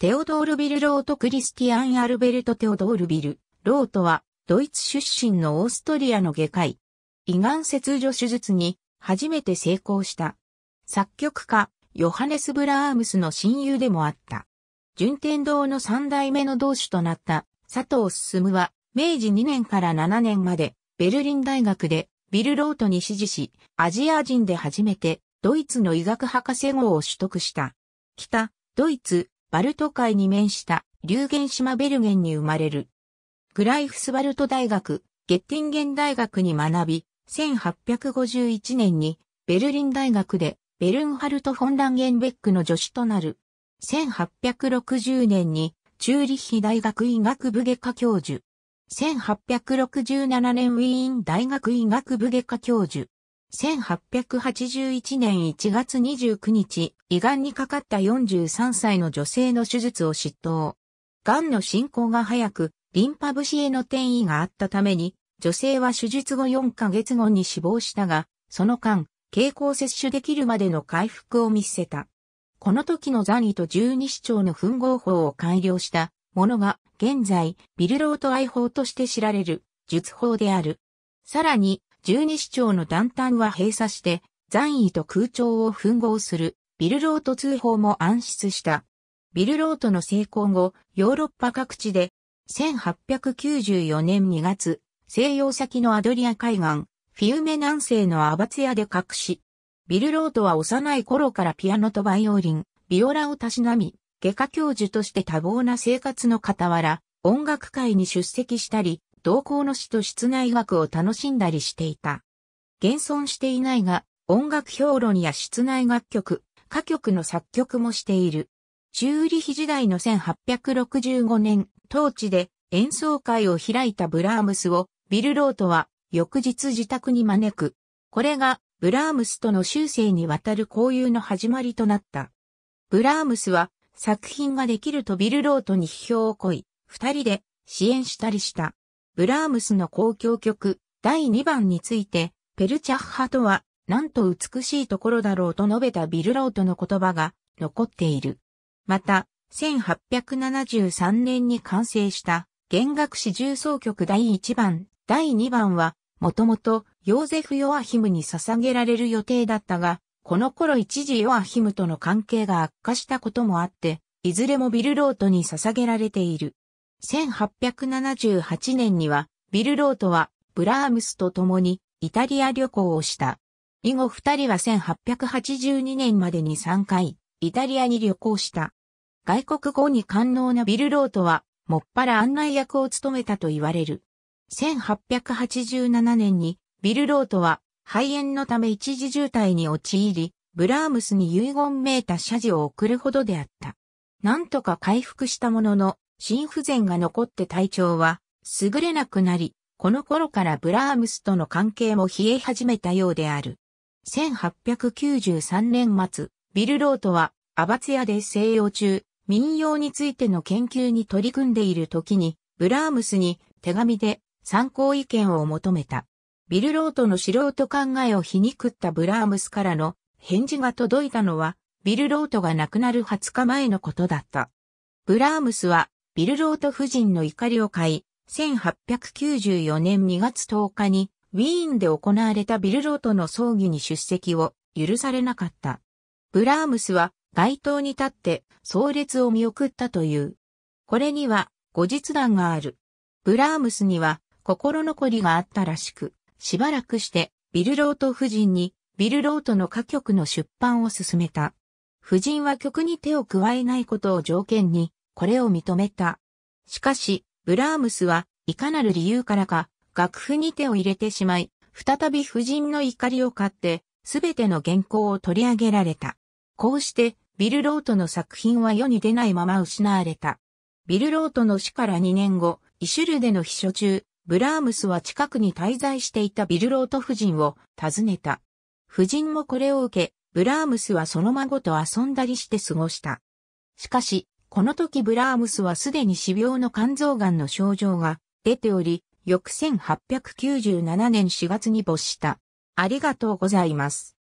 テオドール・ビル・ロート・クリスティアン・アルベルト・テオドール・ビル・ロートは、ドイツ出身のオーストリアの外科医。胃がん切除手術に、初めて成功した。作曲家、ヨハネス・ブラームスの親友でもあった。順天堂の三代目の同志となった佐藤進は、明治2年から7年まで、ベルリン大学で、ビル・ロートに支持し、アジア人で初めて、ドイツの医学博士号を取得した。北、ドイツ、バルト海に面した流言島ベルゲンに生まれる。グライフスバルト大学、ゲッティンゲン大学に学び、1851年にベルリン大学でベルンハルト・フォン・ランゲンベックの助手となる。1860年にチューリッヒ大学医学部外科教授。1867年ウィーン大学医学部外科教授。1881年1月29日、胃がんにかかった43歳の女性の手術を執刀。癌の進行が早く、リンパ節への転移があったために、女性は手術後4ヶ月後に死亡したが、その間、経口摂取できるまでの回復を見せた。この時の残位と十二指腸の粉合法を改良したものが、現在、ビルロート愛法として知られる術法である。さらに、十二市町の団体は閉鎖して、残位と空調を吻合する、ビルロート通報も暗出した。ビルロートの成功後、ヨーロッパ各地で、1894年2月、西洋先のアドリア海岸、フィウメ南西のアバツヤで隠し、ビルロートは幼い頃からピアノとバイオリン、ビオラをたしなみ、外科教授として多忙な生活の傍ら、音楽会に出席したり、同行の詩と室内枠を楽しんだりしていた。現存していないが、音楽評論や室内楽曲、歌曲の作曲もしている。チューリヒ時代の1865年、当地で演奏会を開いたブラームスをビル・ロートは翌日自宅に招く。これがブラームスとの修正にわたる交友の始まりとなった。ブラームスは作品ができるとビル・ロートに批評を請い、二人で支援したりした。ブラームスの交響曲第2番について、ペルチャッハとは、なんと美しいところだろうと述べたビルロートの言葉が残っている。また、1873年に完成した弦楽四重奏曲第1番、第2番は、もともとヨーゼフ・ヨアヒムに捧げられる予定だったが、この頃一時ヨアヒムとの関係が悪化したこともあって、いずれもビルロートに捧げられている。1878年には、ビルロートは、ブラームスと共に、イタリア旅行をした。以後二人は1882年までに3回、イタリアに旅行した。外国語に堪能なビルロートは、もっぱら案内役を務めたと言われる。1887年に、ビルロートは、肺炎のため一時渋滞に陥り、ブラームスに遺言めいた謝辞を送るほどであった。なんとか回復したものの、心不全が残って体調は優れなくなり、この頃からブラームスとの関係も冷え始めたようである。1893年末、ビルロートはアバツヤで静養中、民謡についての研究に取り組んでいる時に、ブラームスに手紙で参考意見を求めた。ビルロートの素人考えを皮肉ったブラームスからの返事が届いたのは、ビルロートが亡くなる20日前のことだった。ブラームスはビルロート夫人の怒りを買い、1894年2月10日にウィーンで行われたビルロートの葬儀に出席を許されなかった。ブラームスは街頭に立って葬列を見送ったという。これには後日談がある。ブラームスには心残りがあったらしく、しばらくしてビルロート夫人にビルロートの歌曲の出版を進めた。夫人は曲に手を加えないことを条件に、これを認めた。しかし、ブラームスはいかなる理由からか、楽譜に手を入れてしまい、再び夫人の怒りを買って、すべての原稿を取り上げられた。こうして、ビル・ロートの作品は世に出ないまま失われた。ビル・ロートの死から2年後、イシュルでの秘書中、ブラームスは近くに滞在していたビル・ロート夫人を訪ねた。夫人もこれを受け、ブラームスはその孫と遊んだりして過ごした。しかし、この時ブラームスはすでに死病の肝臓癌の症状が出ており、翌1897年4月に没した。ありがとうございます。